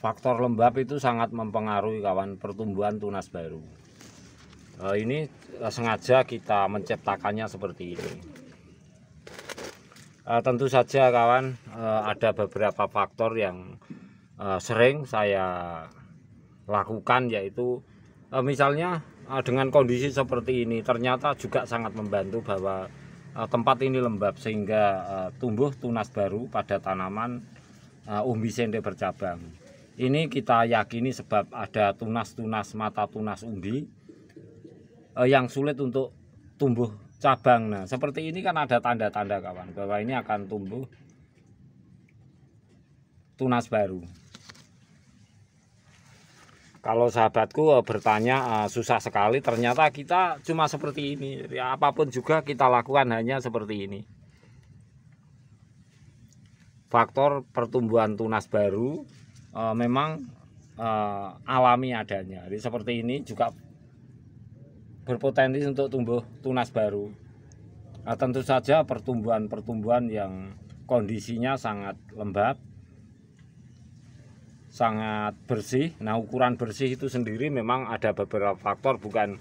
faktor lembab itu sangat mempengaruhi kawan pertumbuhan tunas baru. Eh, ini eh, sengaja kita menciptakannya seperti ini. Eh, tentu saja kawan ada beberapa faktor yang sering saya lakukan yaitu misalnya dengan kondisi seperti ini ternyata juga sangat membantu bahwa tempat ini lembab sehingga tumbuh tunas baru pada tanaman umbi sende bercabang. Ini kita yakini sebab ada tunas-tunas mata tunas umbi eh, yang sulit untuk tumbuh cabang. Nah, seperti ini kan ada tanda-tanda kawan bahwa ini akan tumbuh tunas baru. Kalau sahabatku eh, bertanya eh, susah sekali, ternyata kita cuma seperti ini. Ya, apapun juga kita lakukan hanya seperti ini. Faktor pertumbuhan tunas baru uh, memang uh, alami adanya. Jadi seperti ini juga berpotensi untuk tumbuh tunas baru. Nah, tentu saja pertumbuhan-pertumbuhan yang kondisinya sangat lembab, sangat bersih. Nah, ukuran bersih itu sendiri memang ada beberapa faktor, bukan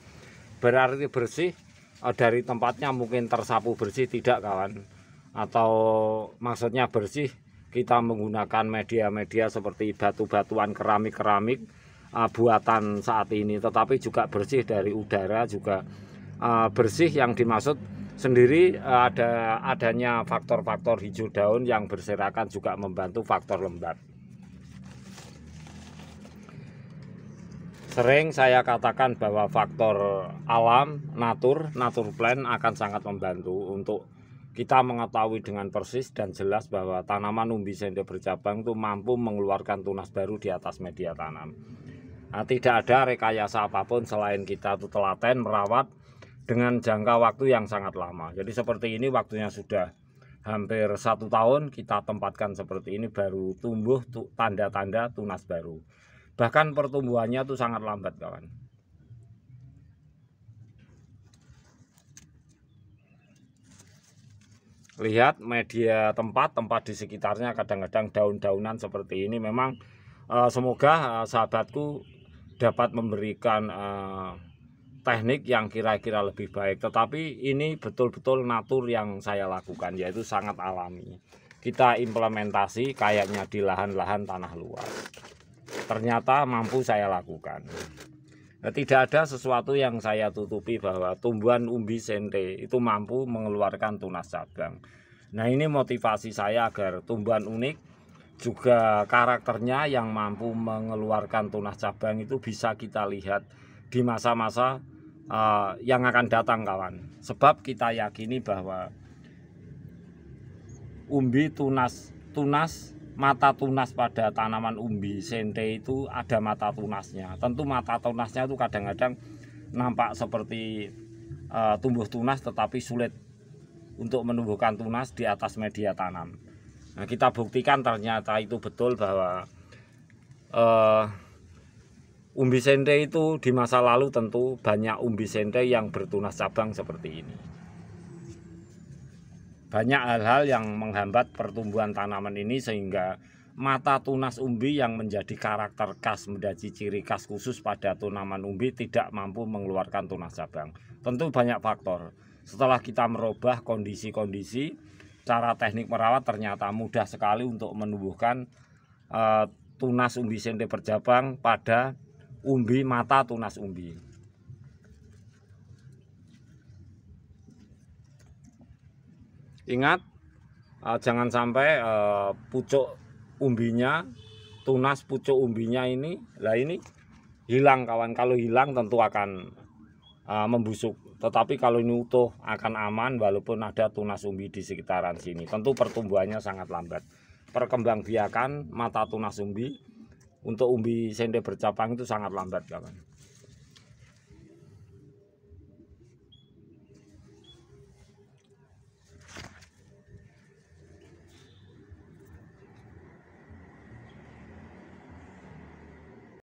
berarti bersih eh, dari tempatnya mungkin tersapu bersih tidak kawan atau maksudnya bersih kita menggunakan media-media seperti batu-batuan keramik-keramik uh, buatan saat ini tetapi juga bersih dari udara juga uh, bersih yang dimaksud sendiri uh, ada adanya faktor-faktor hijau daun yang berserakan juga membantu faktor lembab. Sering saya katakan bahwa faktor alam, natur, natur plan akan sangat membantu untuk kita mengetahui dengan persis dan jelas bahwa tanaman umbi umbisenda bercabang itu mampu mengeluarkan tunas baru di atas media tanam. Nah, tidak ada rekayasa apapun selain kita itu telaten merawat dengan jangka waktu yang sangat lama. Jadi seperti ini waktunya sudah hampir satu tahun kita tempatkan seperti ini baru tumbuh tanda-tanda tunas baru. Bahkan pertumbuhannya itu sangat lambat kawan. lihat media tempat tempat di sekitarnya kadang-kadang daun-daunan seperti ini memang uh, semoga uh, sahabatku dapat memberikan uh, teknik yang kira-kira lebih baik tetapi ini betul-betul natur yang saya lakukan yaitu sangat alami kita implementasi kayaknya di lahan-lahan tanah luas ternyata mampu saya lakukan Nah, tidak ada sesuatu yang saya tutupi bahwa tumbuhan umbi sente itu mampu mengeluarkan tunas cabang. Nah ini motivasi saya agar tumbuhan unik juga karakternya yang mampu mengeluarkan tunas cabang itu bisa kita lihat di masa-masa uh, yang akan datang kawan. Sebab kita yakini bahwa umbi tunas tunas mata tunas pada tanaman umbi sente itu ada mata tunasnya. Tentu mata tunasnya itu kadang-kadang nampak seperti e, tumbuh tunas tetapi sulit untuk menumbuhkan tunas di atas media tanam. Nah, kita buktikan ternyata itu betul bahwa e, umbi sente itu di masa lalu tentu banyak umbi sente yang bertunas cabang seperti ini banyak hal-hal yang menghambat pertumbuhan tanaman ini sehingga mata tunas umbi yang menjadi karakter khas menjadi ciri khas khusus pada tanaman umbi tidak mampu mengeluarkan tunas cabang. Tentu banyak faktor. Setelah kita merubah kondisi-kondisi, cara teknik merawat ternyata mudah sekali untuk menumbuhkan uh, tunas umbi sente bercabang pada umbi mata tunas umbi. Ingat eh, jangan sampai eh, pucuk umbinya, tunas pucuk umbinya ini, lah ini hilang kawan. Kalau hilang tentu akan eh, membusuk. Tetapi kalau ini utuh akan aman walaupun ada tunas umbi di sekitaran sini. Tentu pertumbuhannya sangat lambat. Perkembangbiakan mata tunas umbi untuk umbi sende bercabang itu sangat lambat kawan.